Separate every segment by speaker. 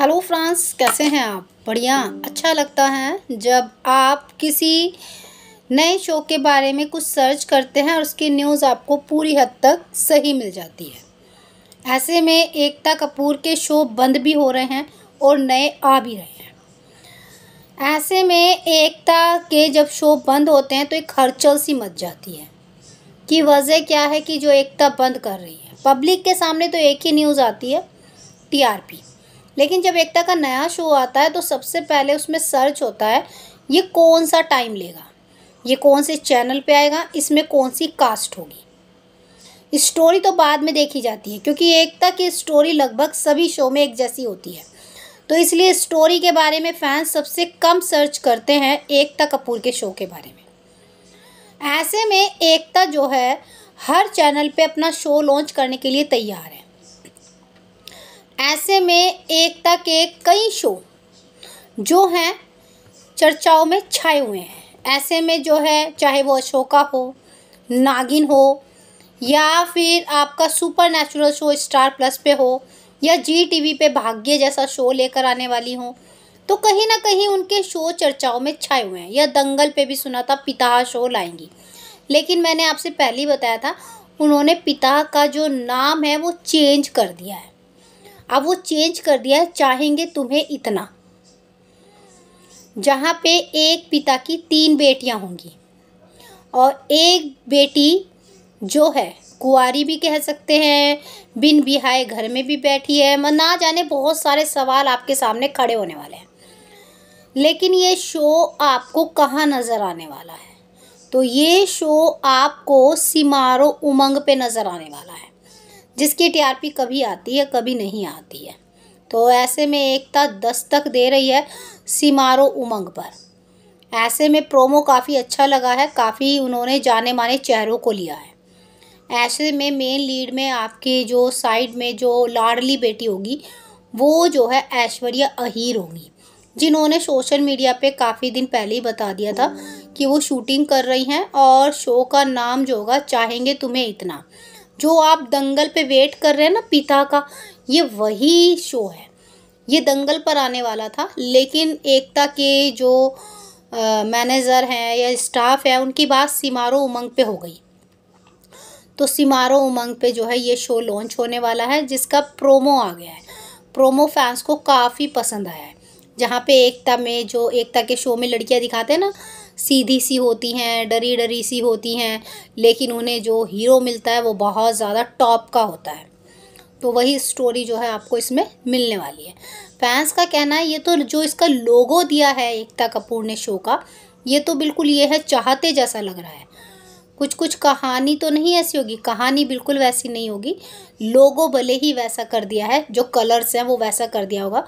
Speaker 1: hello France कैसे हैं आप बढ़िया अच्छा लगता है जब आप किसी नए शो के बारे में कुछ सर्च करते हैं और उसकी न्यूज़ आपको पूरी हद तक सही मिल जाती है ऐसे में एकता कपूर के शो बंद भी हो रहे हैं और नए आ भी रहे हैं ऐसे में एकता के जब शो बंद होते हैं तो एक हलचल सी मच जाती है कि वजह क्या है कि जो एकता बंद कर रही है पब्लिक के सामने तो एक ही न्यूज़ आती है टी लेकिन जब एकता का नया शो आता है तो सबसे पहले उसमें सर्च होता है ये कौन सा टाइम लेगा ये कौन से चैनल पे आएगा इसमें कौन सी कास्ट होगी स्टोरी तो बाद में देखी जाती है क्योंकि एकता की स्टोरी लगभग सभी शो में एक जैसी होती है तो इसलिए स्टोरी के बारे में फैंस सबसे कम सर्च करते हैं एकता कपूर के शो के बारे में ऐसे में एकता जो है हर चैनल पे अपना शो लॉन्च करने के लिए तैयार है ऐसे में एकता के कई शो जो हैं चर्चाओं में छाए हुए हैं ऐसे में जो है चाहे वो अशोका हो नागिन हो या फिर आपका supernatural show Star Plus पे हो या जी टीवी पे भाग्य जैसा शो लेकर आने वाली हो तो कहीं ना कहीं उनके शो चर्चाओं में छाए हुए हैं या दंगल पे भी सुना था पिता शो लाएंगी लेकिन मैंने आपसे पहले ही बताया था उन्होंने पिता का जो नाम है वो चेंज कर दिया है अब वो चेंज कर दिया चाहेंगे तुम्हें इतना जहाँ पे एक पिता की तीन बेटियाँ होंगी और एक बेटी जो है कुआरी भी कह सकते हैं बिन बिहाए घर में भी बैठी है मैं ना जाने बहुत सारे सवाल आपके सामने खड़े होने वाले हैं लेकिन ये शो आपको कहाँ नज़र आने वाला है तो ये शो आपको सिमारो उमंग पे नज़र आने वाला है जिसकी टीआरपी कभी आती है कभी नहीं आती है तो ऐसे में एकता दस्तक दे रही है सिमारो उमंग पर ऐसे में प्रोमो काफ़ी अच्छा लगा है काफ़ी उन्होंने जाने माने चेहरों को लिया है ऐसे में मेन लीड में आपके जो साइड में जो लाडली बेटी होगी वो जो है ऐश्वर्या अहीर होगी जिन्होंने सोशल मीडिया पे काफ़ी दिन पहले ही बता दिया था कि वो शूटिंग कर रही हैं और शो का नाम जो होगा चाहेंगे तुम्हें इतना जो आप दंगल पे वेट कर रहे हैं ना पिता का ये वही शो है ये दंगल पर आने वाला था लेकिन एकता के जो मैनेज़र हैं या स्टाफ है उनकी बात सिमारो उमंग पे हो गई तो सिमारो उमंग पे जो है ये शो लॉन्च होने वाला है जिसका प्रोमो आ गया है प्रोमो फैंस को काफ़ी पसंद आया है जहाँ पे एकता में जो एकता के शो में लड़कियाँ दिखाते हैं ना सीधी सी होती हैं डरी डरी सी होती हैं लेकिन उन्हें जो हीरो मिलता है वो बहुत ज़्यादा टॉप का होता है तो वही स्टोरी जो है आपको इसमें मिलने वाली है फैंस का कहना है ये तो जो इसका लोगो दिया है एकता कपूर ने शो का ये तो बिल्कुल ये है चाहते जैसा लग रहा है कुछ कुछ कहानी तो नहीं ऐसी होगी कहानी बिल्कुल वैसी नहीं होगी लोगों भले ही वैसा कर दिया है जो कलर्स हैं वो वैसा कर दिया होगा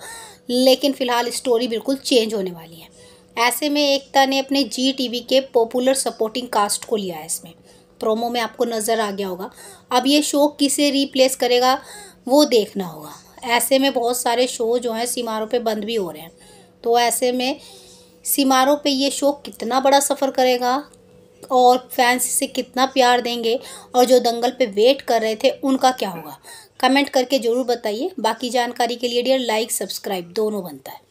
Speaker 1: लेकिन फ़िलहाल स्टोरी बिल्कुल चेंज होने वाली है ऐसे में एकता ने अपने जी टी के पॉपुलर सपोर्टिंग कास्ट को लिया है इसमें प्रोमो में आपको नज़र आ गया होगा अब ये शो किसे रिप्लेस करेगा वो देखना होगा ऐसे में बहुत सारे शो जो हैं सीमारों पे बंद भी हो रहे हैं तो ऐसे में सीमारों पे ये शो कितना बड़ा सफ़र करेगा और फैंस से कितना प्यार देंगे और जो दंगल पे वेट कर रहे थे उनका क्या होगा कमेंट करके ज़रूर बताइए बाकी जानकारी के लिए डियर लाइक सब्सक्राइब दोनों बनता है